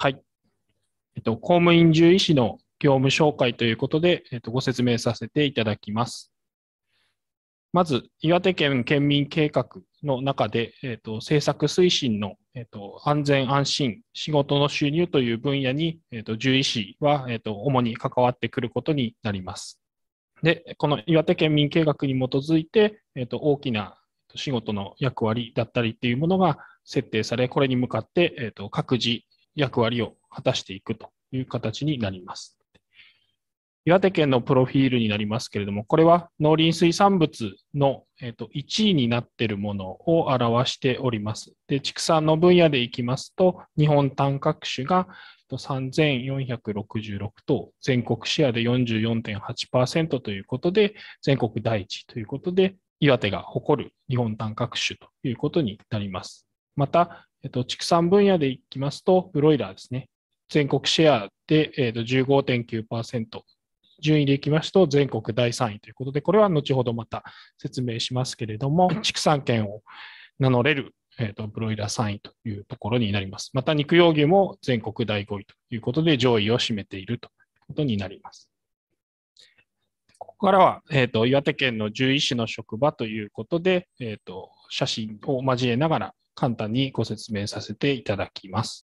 はい。えっと、公務員獣医師の業務紹介ということで、えっと、ご説明させていただきます。まず、岩手県県民計画の中で、えっと、政策推進の、えっと、安全安心、仕事の収入という分野に、えっと、獣医師は、えっと、主に関わってくることになります。で、この岩手県民計画に基づいて、えっと、大きな仕事の役割だったりっていうものが設定され、これに向かって、えっと、各自役割を果たしていくという形になります。岩手県のプロフィールになりますけれども、これは農林水産物の、えー、と1位になっているものを表しております。で畜産の分野でいきますと、日本単核種が3466頭、全国シェアで44.8%ということで、全国第一ということで、岩手が誇る日本単核種ということになります。また、えっと、畜産分野でいきますと、ブロイラーですね。全国シェアで、えっと、15.9%。順位でいきますと、全国第3位ということで、これは後ほどまた説明しますけれども、畜産権を名乗れる、えっと、ブロイラー3位というところになります。また、肉用牛も全国第5位ということで、上位を占めているということになります。ここからは、えっ、ー、と岩手県の獣医師の職場ということで、えっ、ー、と写真を交えながら、簡単にご説明させていただきます。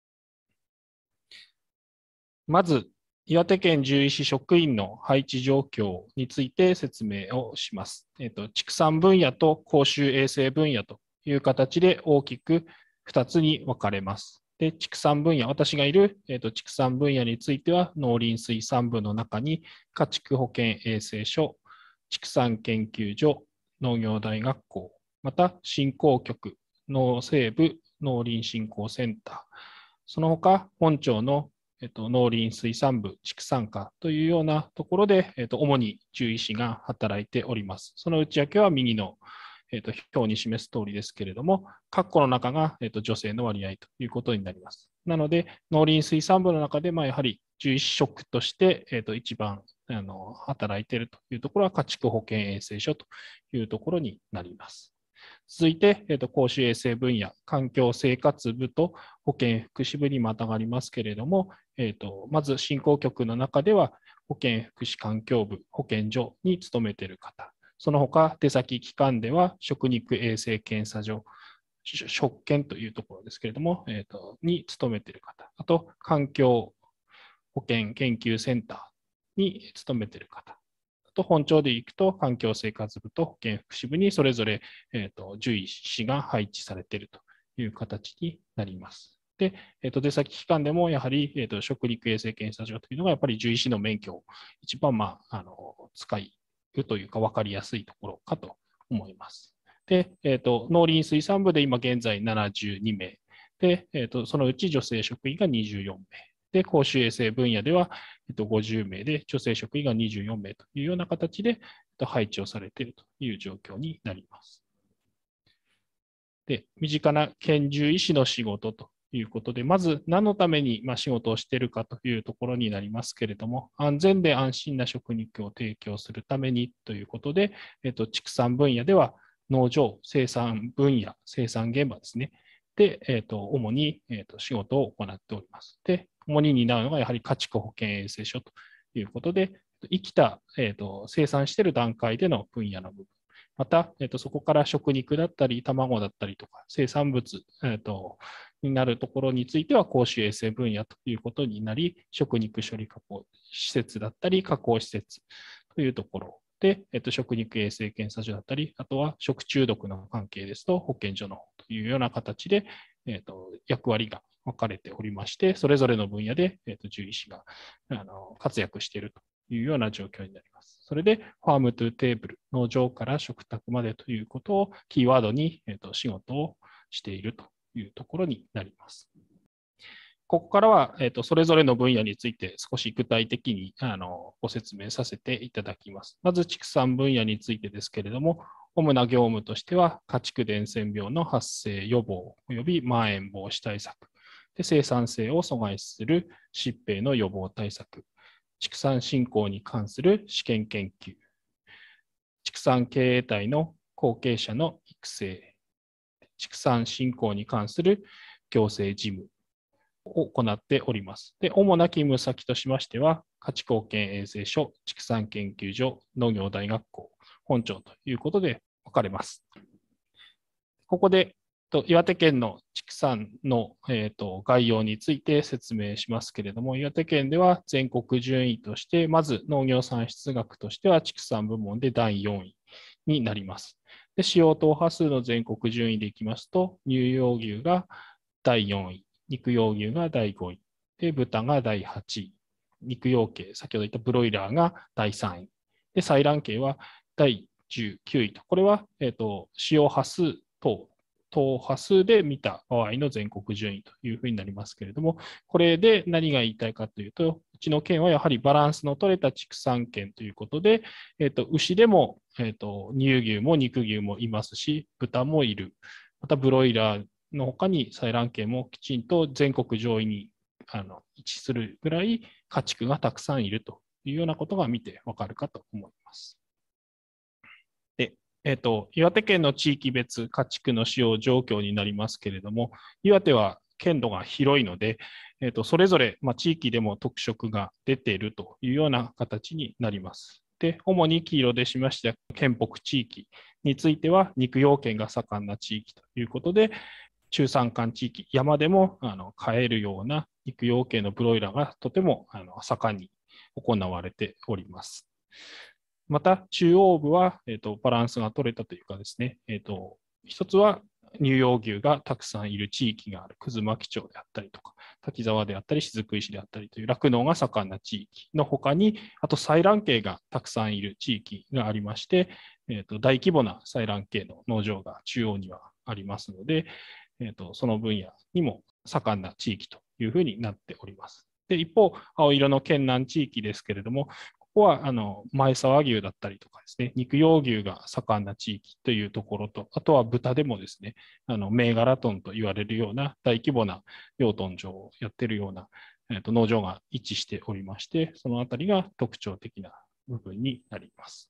まず、岩手県獣医師職員の配置状況について説明をします。えーと、畜産分野と公衆衛生分野という形で大きく2つに分かれます。で畜産分野、私がいる、えーと畜産分野については、農林水産部の中に家畜保健衛生所、畜産研究所、農業大学校、また振興局、農西部農林振興センター、その他本庁の、えっと、農林水産部、畜産課というようなところで、えっと、主に獣医師が働いております。その内訳は右の、えっと、表に示す通りですけれども、括弧の中が、えっと、女性の割合ということになります。なので、農林水産部の中で、まあ、やはり獣医師職として、えっと、一番あの働いているというところは、家畜保健衛生所というところになります。続いて、えーと、公衆衛生分野、環境生活部と保健福祉部にまたがりますけれども、えーと、まず振興局の中では、保健福祉環境部、保健所に勤めている方、その他手先機関では食肉衛生検査所、食券というところですけれども、えーとに勤めている方、あと環境保健研究センターに勤めている方、と本庁で行くと環境生活部と保健福祉部にそれぞれ、えーと、獣医師が配置されているという形になります。で、えーと、出先機関でもやはり、えーと、食肉衛生検査所というのがやっぱり獣医師の免許を一番、まあ、あの使いというか分かりやすいところかと思います。で、えー、と農林水産部で今現在72名で、えー、とそのうち女性職員が24名。で、公衆衛生分野では、えっと、50名で、女性職員が24名というような形で、えっと、配置をされているという状況になります。で、身近な拳銃医師の仕事ということで、まず何のために仕事をしているかというところになりますけれども、安全で安心な食肉を提供するためにということで、えっと、畜産分野では農場、生産分野、生産現場ですね。で、えっと、主に、えっと、仕事を行っております。で、主に担うのがやはり家畜保険衛生所ということで、生きた、えーと、生産している段階での分野の部分、また、えーと、そこから食肉だったり、卵だったりとか、生産物、えーと、になるところについては公衆衛生分野ということになり、食肉処理加工施設だったり、加工施設というところで、えっと、食肉衛生検査所だったり、あとは食中毒の関係ですと保健所のというような形で、えっ、ー、と、役割が分かれておりまして、それぞれの分野で、えっ、ー、と、獣医師があの活躍しているというような状況になります。それで、ファームトゥーテーブル、農場から食卓までということをキーワードに、えっ、ー、と、仕事をしているというところになります。ここからは、えーとそれぞれの分野について少し具体的にあのご説明させていただきます。まず畜産分野についてですけれども、主な業務としては、家畜伝染病の発生予防及びまん延防止対策、で生産性を阻害する疾病の予防対策、畜産振興に関する試験研究、畜産経営体の後継者の育成、畜産振興に関する行政事務を行っております。で主な勤務先としましては、家畜貢献衛生所、畜産研究所、農業大学校、本庁ということで分かれます。ここで岩手県の畜産の、えー、概要について説明しますけれども、岩手県では全国順位として、まず農業産出額としては畜産部門で第4位になります。で使用等波数の全国順位でいきますと、乳用牛が第4位、肉用牛が第5位、で豚が第8位、肉用系、先ほど言ったブロイラーが第3位、で採卵系は第19位と、これは、えーと、使用波数等、等波数で見た場合の全国順位というふうになりますけれども、これで何が言いたいかというと、うちの県はやはりバランスの取れた畜産県ということで、えーと、牛でも、えーと、と乳牛も肉牛もいますし、豚もいる、またブロイラーの他に採卵系もきちんと全国上位にあの位置するぐらい家畜がたくさんいるというようなことが見てわかるかと思います。えっ、と、岩手県の地域別家畜の使用状況になりますけれども、岩手は県土が広いので、えっと、それぞれ、まあ、地域でも特色が出ているというような形になります。で主に黄色でしました県北地域については肉用犬が盛んな地域ということで中山間地域山でもあの飼えるような肉用犬のブロイラーがとてもあの盛んに行われております。また、中央部は、えーと、バランスが取れたというかですね、えーと、一つは乳幼牛がたくさんいる地域がある、葛巻町であったりとか、滝沢であったり、雫石であったりという酪農が盛んな地域の他に、あと採卵系がたくさんいる地域がありまして、えーと、と大規模な採卵系の農場が中央にはありますので、えー、とその分野にも盛んな地域というふうになっております。で一方、青色の県南地域ですけれども、ここはあの前沢牛だったりとかですね、肉用牛が盛んな地域というところと、あとは豚でもですね、あの銘柄豚と言われるような大規模な養豚場をやっているような、えー、と農場が位置しておりまして、その辺りが特徴的な部分になります。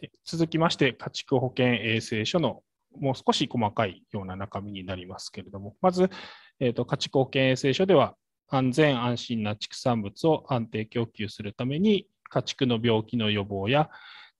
で続きまして、家畜保健衛生所のもう少し細かいような中身になりますけれども、まず、えーと家畜保健衛生所では、安全安心な畜産物を安定供給するために家畜の病気の予防や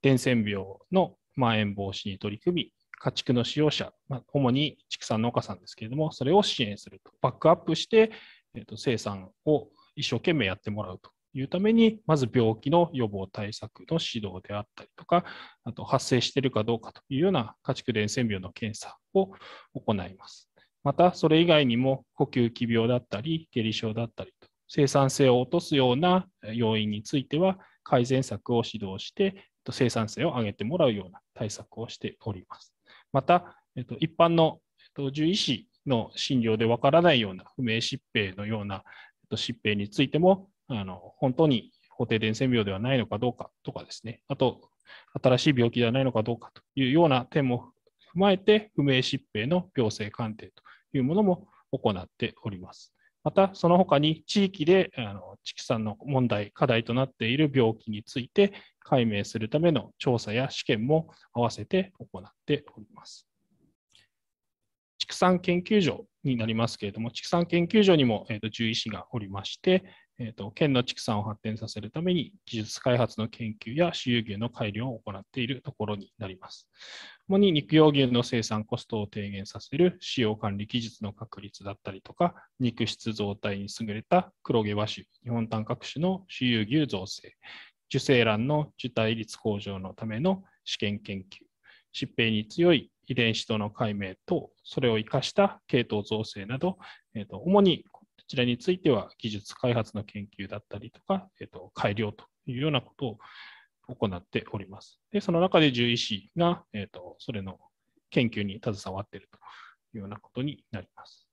伝染病のまん延防止に取り組み家畜の使用者、まあ、主に畜産農家さんですけれどもそれを支援するとバックアップして、えー、と生産を一生懸命やってもらうというためにまず病気の予防対策の指導であったりとかあと発生しているかどうかというような家畜伝染病の検査を行います。またそれ以外にも呼吸器病だったり下痢症だったりと生産性を落とすような要因については改善策を指導して生産性を上げてもらうような対策をしております。また一般の獣医師の診療でわからないような不明疾病のような疾病についてもあの本当に法定伝染病ではないのかどうかとかですねあと新しい病気ではないのかどうかというような点も踏まえて不明疾病の病性鑑定というものも行っております。また、その他に地域であの畜産の問題、課題となっている病気について解明するための調査や試験も合わせて行っております。畜産研究所になりますけれども、畜産研究所にも獣医師がおりまして、えーと、県の畜産を発展させるために技術開発の研究や主有牛の改良を行っているところになります。主に肉用牛の生産コストを低減させる使用管理技術の確立だったりとか、肉質増体に優れた黒毛和種、日本単核種の主流牛造成、受精卵の受胎率向上のための試験研究、疾病に強い遺伝子との解明と、それを生かした系統造成など、えーと主にちらについては技術開発の研究だったりとか、えー、と改良というようなことを行っております。で、その中で獣医師が、えーと、それの研究に携わっているというようなことになります。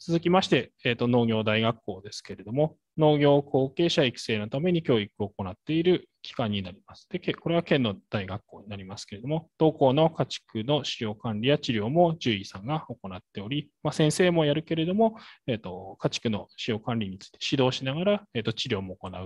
続きまして、えーと農業大学校ですけれども、農業後継者育成のために教育を行っている機関になります。で、これは県の大学校になりますけれども、同校の家畜の飼料管理や治療も獣医さんが行っており、まあ、先生もやるけれども、えーと、家畜の飼料管理について指導しながら、えーと、治療も行うとい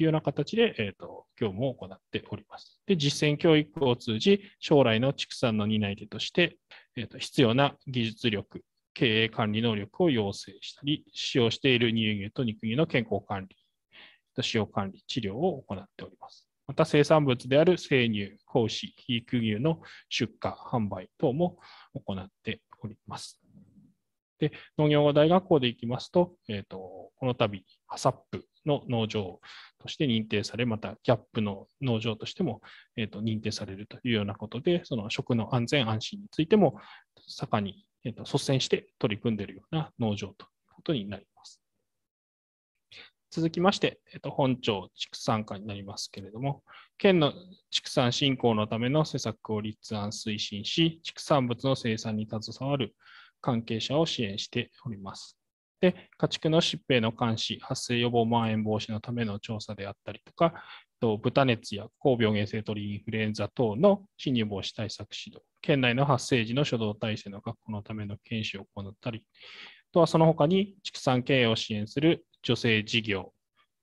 うような形で、えーと、業務を行っております。で、実践教育を通じ、将来の畜産の担い手として、えーと必要な技術力経営管理能力を要請したり、使用している乳牛と肉牛の健康管理、使用管理、治療を行っております。また生産物である生乳、子牛、肥育牛の出荷、販売等も行っております。で農業大学校でいきますと、えーと、この度、ハサップの農場として認定され、またギャップの農場としても、えーと、と認定されるというようなことで、その食の安全安心についても盛んにえっと率先して取り組んでいるような農場ということになります。続きまして、えっと、本町畜産課になりますけれども、県の畜産振興のための施策を立案推進し、畜産物の生産に携わる関係者を支援しております。で、家畜の疾病の監視、発生予防、まん延防止のための調査であったりとか、と、豚熱や高病原性鳥インフルエンザ等の侵入防止対策指導、県内の発生時の初動体制の確保のための研修を行ったり、あとはその他に畜産経営を支援する助成事業、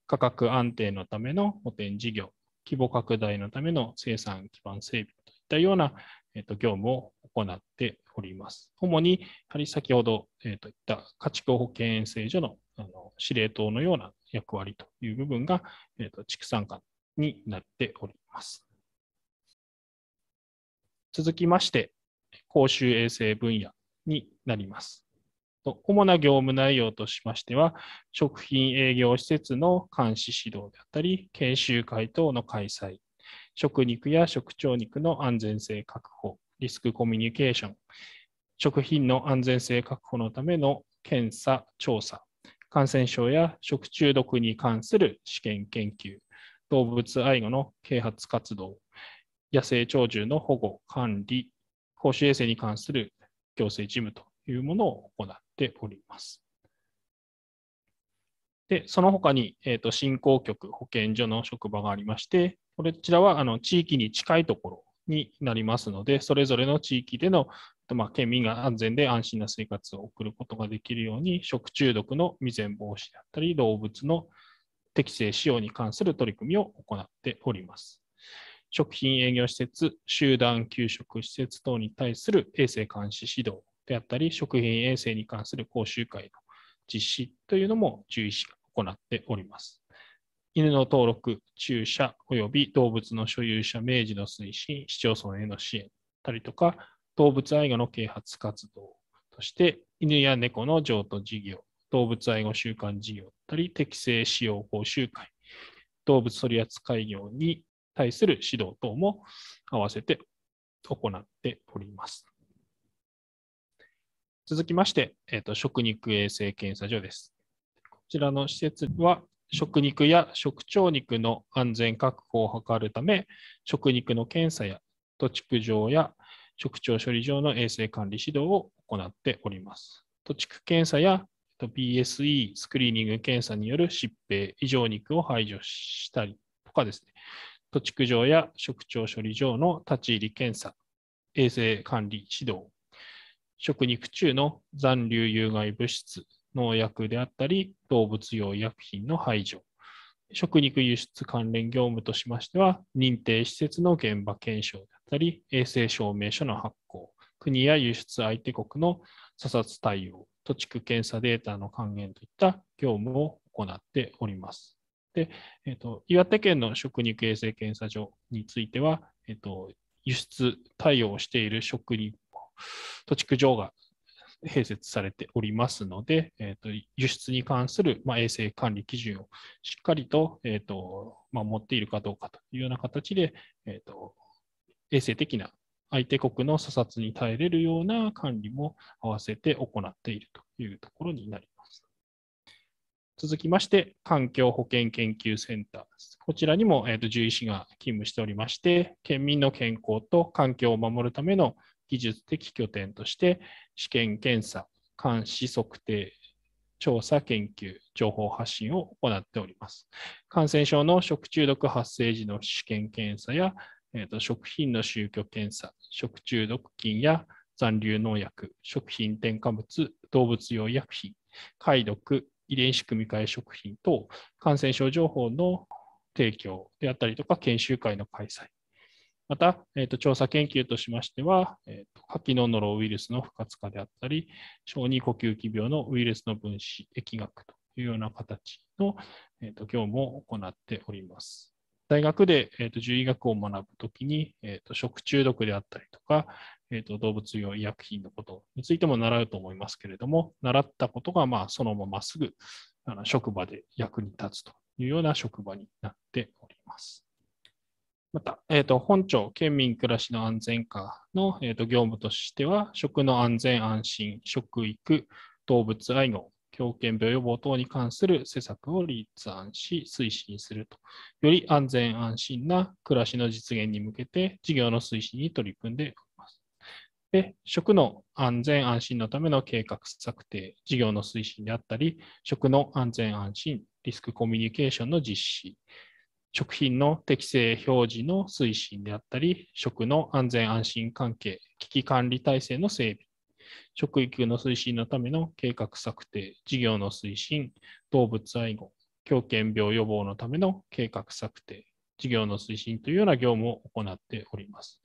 価格安定のための補填事業、規模拡大のための生産基盤整備といったような、えー、と業務を行っております。主に、やはり先ほど、えー、と言った家畜保健衛生所のあの司令塔のような役割という部分が、えー、と畜産館になっております。続きまして、公衆衛生分野になります。主な業務内容としましては、食品営業施設の監視指導であったり、研修会等の開催、食肉や食腸肉の安全性確保、リスクコミュニケーション、食品の安全性確保のための検査・調査、感染症や食中毒に関する試験研究、動物愛護の啓発活動、野生鳥獣の保護、管理、公衆衛生に関する行政事務というものを行っております。で、その他に、えーと、振興局、保健所の職場がありまして、こちらはあの地域に近いところになりますので、それぞれの地域での、まあ、県民が安全で安心な生活を送ることができるように、食中毒の未然防止だったり、動物の適正使用に関する取り組みを行っております。食品営業施設、集団給食施設等に対する衛生監視指導であったり、食品衛生に関する講習会の実施というのも注意し行っております。犬の登録、注射及び動物の所有者明示の推進、市町村への支援たりとか、動物愛護の啓発活動として、犬や猫の譲渡事業動物愛護習慣事業だったり、適正使用講習会、動物取扱業に対する指導等も合わせて行っております。続きまして、えーと、食肉衛生検査所です。こちらの施設は、食肉や食腸肉の安全確保を図るため、食肉の検査や土地区場や食腸処理場の衛生管理指導を行っております。土区検査や PSE スクリーニング検査による疾病、異常肉を排除したりとかですね、土地区場や食鳥処理場の立ち入り検査、衛生管理指導、食肉中の残留有害物質、農薬であったり、動物用医薬品の排除、食肉輸出関連業務としましては、認定施設の現場検証であったり、衛生証明書の発行、国や輸出相手国の査察対応、土地区検査データの還元といった業務を行っております。で、えーと、岩手県の食肉衛生検査所については、えーと、輸出対応している食肉土地区場が併設されておりますので、えーと、と輸出に関する、まあ、衛生管理基準をしっかりと,、えーとまあ、持っているかどうかというような形で、えー、と衛生的な相手国の査察に耐えれるような管理も合わせて行っているというところになります。続きまして、環境保健研究センターです。こちらにも、えー、と獣医師が勤務しておりまして、県民の健康と環境を守るための技術的拠点として、試験検査、監視測定、調査研究、情報発信を行っております。感染症の食中毒発生時の試験検査やえーと、食品の宗教検査、食中毒菌や残留農薬、食品添加物、動物用医薬品、解毒、遺伝子組み換え食品等、感染症情報の提供であったりとか、研修会の開催。また、えーと、調査研究としましては、えーと、気のノロウイルスの不活化であったり、小児呼吸器病のウイルスの分子、疫学というような形の、えーと業務を行っております。大学で、えー、と獣医学を学ぶときに、えと食中毒であったりとか、えー、と動物用医薬品のことについても習うと思いますけれども、習ったことがまあそのまますぐあの職場で役に立つというような職場になっております。また、えー、と本庁県民暮らしの安全課の、えー、と業務としては、食の安全安心、食育、動物愛護、狂犬病予防等に関する施策を立案し、推進すると、より安全安心な暮らしの実現に向けて、事業の推進に取り組んでおります。で、食の安全安心のための計画策定、事業の推進であったり、食の安全安心、リスクコミュニケーションの実施、食品の適正表示の推進であったり、食の安全安心関係、危機管理体制の整備、食育の推進のための計画策定、事業の推進、動物愛護、狂犬病予防のための計画策定、事業の推進というような業務を行っております。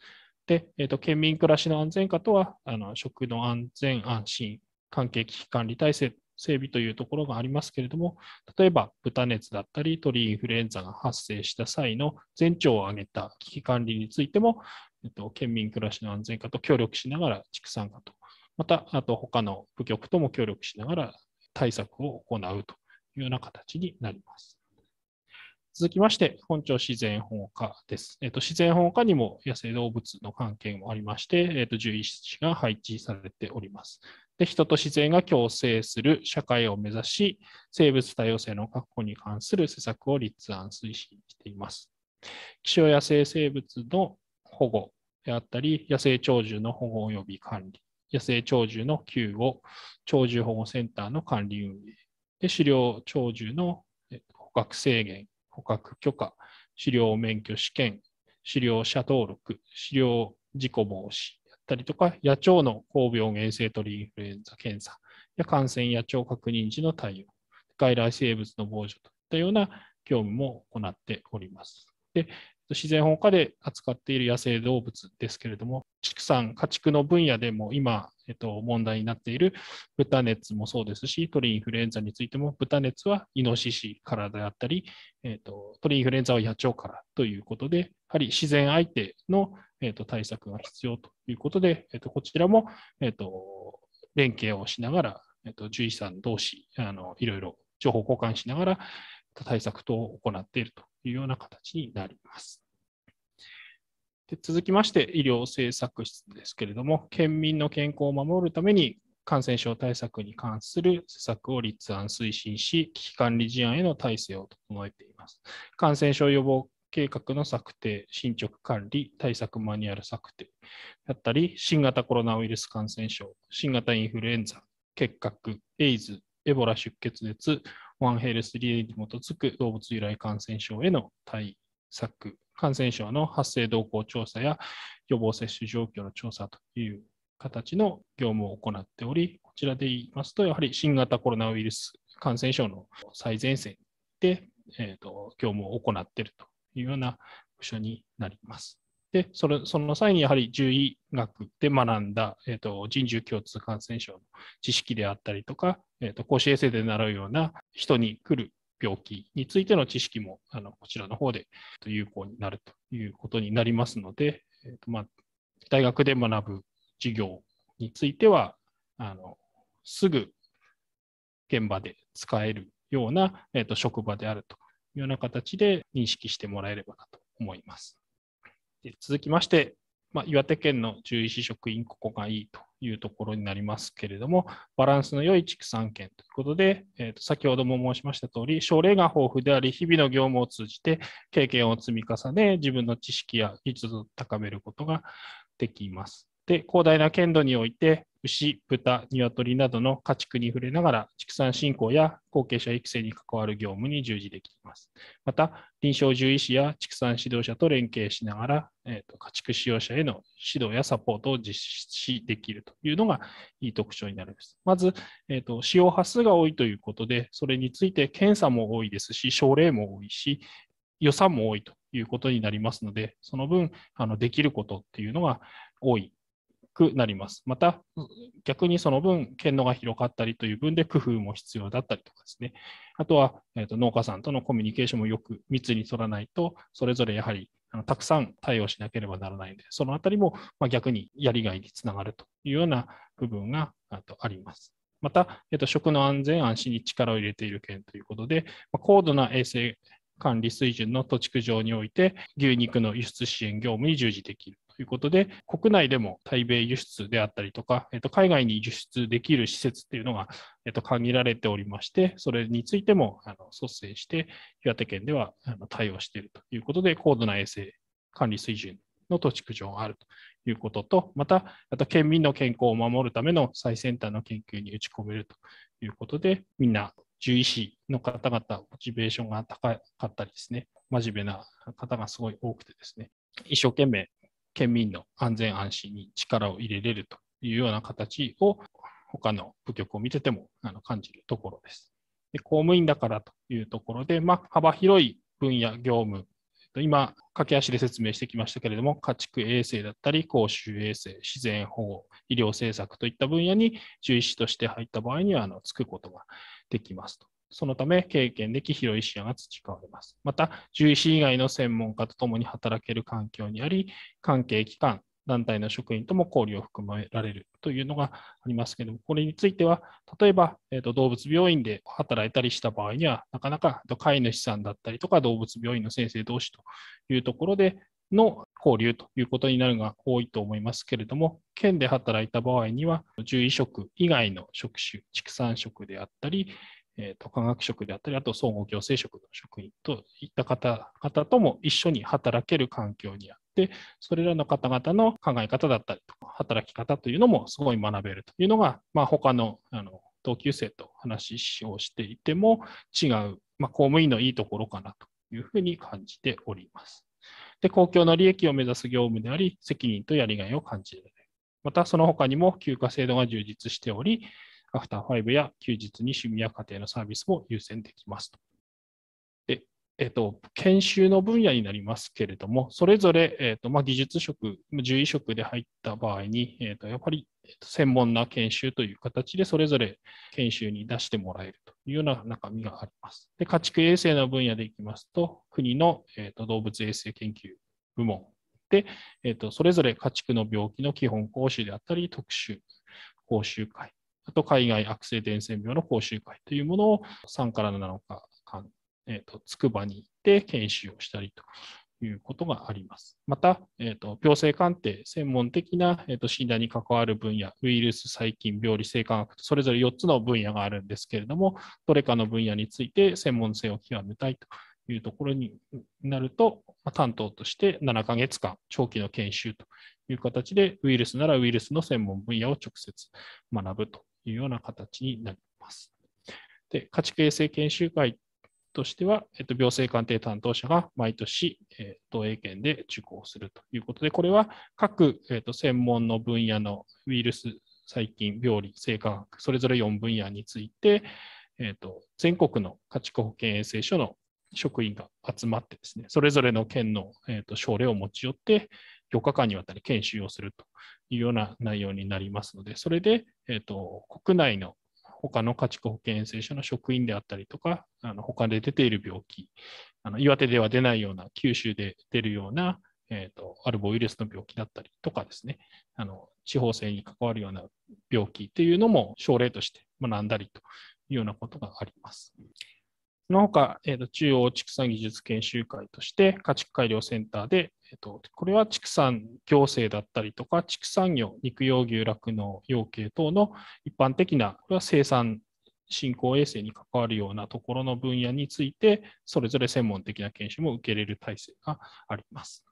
で、えーと、県民暮らしの安全化とはあの、食の安全安心、関係危機管理体制整備というところがありますけれども、例えば豚熱だったり鳥インフルエンザが発生した際の前兆を挙げた危機管理についても、えっと、県民暮らしの安全化と協力しながら畜産化とまた、あと他の部局とも協力しながら対策を行うというような形になります。続きまして、本庁自然保護課です。えっと、自然保護課にも野生動物の関係もありまして、えっと、獣医師が配置されております。で人と自然が共生する社会を目指し、生物多様性の確保に関する施策を立案、推進しています。希少野生生物の保護であったり、野生鳥獣の保護及び管理、野生鳥獣の救護、鳥獣保護センターの管理運営、で狩猟鳥獣の捕獲制限、捕獲許可、狩猟免許試験、狩猟者登録、狩猟事故防止やったりとか、野鳥の高病原性鳥インフルエンザ検査や感染野鳥確認時の対応、外来生物の防除といったような業務も行っております。で自然保護課で扱っている野生動物ですけれども、畜産、家畜の分野でも今、えっと、問題になっている豚熱もそうですし、鳥インフルエンザについても、豚熱はイノシシからであったり、えっと、鳥インフルエンザは野鳥からということで、やはり自然相手の、えっと、対策が必要ということで、えっと、こちらも、えっと、連携をしながら、えっと、獣医さん同士あの、いろいろ情報交換しながら、った対策等を行っているというような形になります。で続きまして医療政策室ですけれども、県民の健康を守るために感染症対策に関する施策を立案、推進し、危機管理事案への体制を整えています。感染症予防計画の策定、進捗管理、対策マニュアル策定だったり、新型コロナウイルス感染症、新型インフルエンザ、結核、エイズ、エボラ出血熱、ワンヘルスリーに基づく動物由来感染症への対策、感染症の発生動向調査や予防接種状況の調査という形の業務を行っており、こちらで言いますと、やはり新型コロナウイルス感染症の最前線で、えーと、業務を行っているというような部署になります。で、それその際にやはり獣医学で学んだ、えーと人獣共通感染症の知識であったりとか、えーと、公衆衛生で習うような人に来る病気についての知識もあのこちらの方で有効になるということになりますので、えーとまあ、大学で学ぶ授業についてはあのすぐ現場で使えるような、えーと、と職場であるというような形で認識してもらえればなと思います。で続きまして、まあ、岩手県の獣医師職員ここがいいというところになりますけれども、バランスの良い畜産圏ということで、えー、と先ほども申しました通り、症例が豊富であり、日々の業務を通じて経験を積み重ね、自分の知識や技術を高めることができます。で、広大な県土において、牛、豚、鶏などの家畜に触れながら、畜産振興や後継者育成に関わる業務に従事できます。また、臨床獣医師や畜産指導者と連携しながら、えーと、家畜使用者への指導やサポートを実施できるというのがいい特徴になります。まず、えーと、と使用波数が多いということで、それについて検査も多いですし、症例も多いし、予算も多いということになりますので、その分、あのできることっていうのが多いくなります。また、逆にその分、県のが広かったりという分で工夫も必要だったりとかですね。あとは、えー、と農家さんとのコミュニケーションもよく密に取らないと、それぞれやはりあのたくさん対応しなければならないので、そのあたりも、まあ、逆にやりがいにつながるというような部分があとあります。また、えっと、食の安全安心に力を入れている県ということで、まあ、高度な衛生管理水準の土地区上において、牛肉の輸出支援業務に従事できる。いうことで、国内でも対米輸出であったりとか、えっと、海外に輸出できる施設っていうのが、えっと、限られておりまして、それについてもあの率先して、岩手県ではあの対応しているということで、高度な衛生管理水準の土地区上があるということと、また、あと県民の健康を守るための最先端の研究に打ち込めるということで、みんな獣医師の方々、モチベーションが高かったりですね、真面目な方がすごい多くてですね、一生懸命県民の安全安心に力を入れれるというような形を他の部局を見ててもあの感じるところです。で公務員だからというところで、まあ、幅広い分野、業務、今、駆け足で説明してきましたけれども、家畜衛生だったり、公衆衛生、自然保護、医療政策といった分野に獣医師として入った場合にはあのつくことができますと。そのため、経験でき広い視野が培われます。また、獣医師以外の専門家と共に働ける環境にあり、関係機関、団体の職員とも交流を含められるというのがありますけれども、これについては、例えば、えーと動物病院で働いたりした場合には、なかなか飼い主さんだったりとか、動物病院の先生同士というところでの交流ということになるのが多いと思いますけれども、県で働いた場合には、獣医職以外の職種、畜産職であったり、えーと、科学職であったり、あと総合行政職の職員といった方々とも一緒に働ける環境にあって、それらの方々の考え方だったりとか、働き方というのもすごい学べるというのが、まあ、他のあの同級生と話をしていても違う、まあ、公務員のいいところかなというふうに感じております。で公共の利益を目指す業務であり、責任とやりがいを感じられる。また、その他にも休暇制度が充実しており、アフター5や休日に趣味や家庭のサービスも優先できますと。でえっ、と、研修の分野になりますけれども、それぞれ、えっ、とまあ、技術職、獣医職で入った場合に、えっ、とやっぱり専門な研修という形で、それぞれ研修に出してもらえるというような中身があります。で家畜衛生の分野でいきますと、国の、えっと動物衛生研究部門で、えっとそれぞれ家畜の病気の基本講習であったり、特集講習会あと海外悪性伝染病の講習会というものを3から7日間、えーと、つくばに行って研修をしたりということがあります。また、えーと、病性鑑定、専門的な、えーと、診断に関わる分野、ウイルス、細菌、病理性科学とそれぞれ4つの分野があるんですけれども、どれかの分野について専門性を極めたいというところになると、担当として7ヶ月間、長期の研修という形で、ウイルスならウイルスの専門分野を直接学ぶというような形になります。で家畜衛生研修会としては、えっと、病性鑑定担当者が毎年、えっと、A で受講するということで、これは各、えっと、専門の分野のウイルス、細菌、病理、生化学、それぞれ4分野について、えっと、全国の家畜保健衛生所の職員が集まってですね、それぞれの県の、えっと、省令を持ち寄って、4日間にわたり研修をするというような内容になりますので、それで、えーと、国内の他の家畜保健衛生所の職員であったりとか、あの他で出ている病気あの、岩手では出ないような、九州で出るような、えーと、とアルボウイルスの病気だったりとかですねあの、地方性に関わるような病気っていうのも症例として学んだりというようなことがあります。のほか、えーと、中央畜産技術研修会として家畜改良センターで、えーと、これは畜産行政だったりとか、畜産業、肉用牛酪農、養鶏等の一般的な、これは生産振興衛生に関わるようなところの分野について、それぞれ専門的な研修も受けれる体制があります。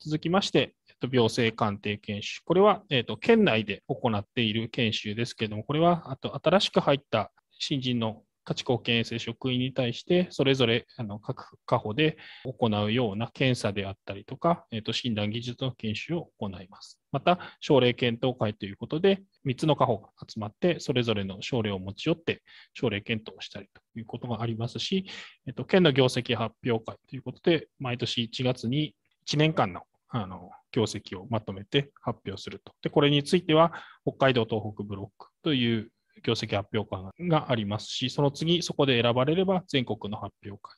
続きまして、えっと、病性鑑定研修。これは、えっと、県内で行っている研修ですけれども、これはあと新しく入った新人の価値貢衛生職員に対して、それぞれあの各家保で行うような検査であったりとか、えー、と診断技術の研修を行います。また、症例検討会ということで、3つの家保が集まって、それぞれの症例を持ち寄って、症例検討をしたりということがありますし、えー、と県の業績発表会ということで、毎年1月に1年間のあの業績をまとめて発表すると。で、これについては、北海道東北ブロックという業績発表会がありますし、その次、そこで選ばれれば全国の発表会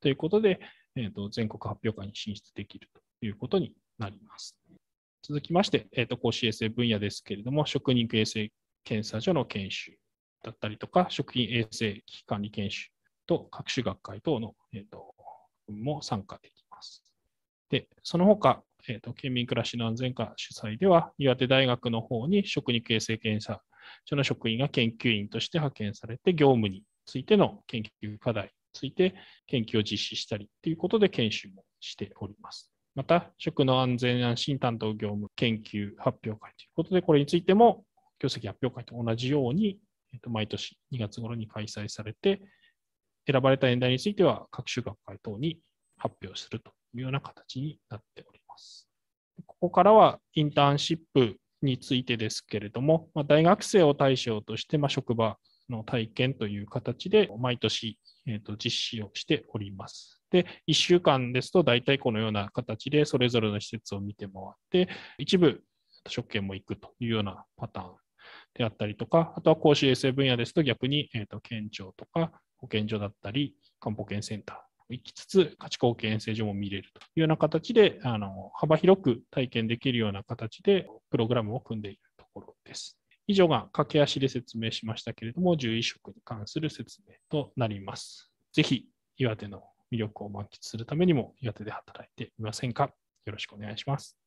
ということで、えーと、全国発表会に進出できるということになります。続きまして、えーと、講師衛生分野ですけれども、食肉衛生検査所の研修だったりとか、食品衛生危機管理研修と各種学会等の、えーと、も参加できます。で、その他、えーと、県民暮らしの安全課主催では、岩手大学の方に食肉衛生検査その職員が研究員として派遣されて、業務についての研究課題について研究を実施したりということで研修もしております。また、食の安全安心担当業務研究発表会ということで、これについても、業績発表会と同じように、えっと、毎年2月頃に開催されて、選ばれた演題については各種学会等に発表するというような形になっております。ここからはインターンシップについてですけれども、まあ、大学生を対象として、まあ、職場の体験という形で、毎年、えーと、実施をしております。で、1週間ですと、大体このような形で、それぞれの施設を見て回って、一部、職権も行くというようなパターンであったりとか、あとは公衆衛生分野ですと、逆に、えーと、と県庁とか保健所だったり、官保健センター行きつつ、価値貢献成長も見れるというような形で、あの幅広く体験できるような形で、プログラムを組んでいるところです。以上が駆け足で説明しましたけれども、獣医食に関する説明となります。ぜひ、岩手の魅力を満喫するためにも、岩手で働いてみませんかよろしくお願いします。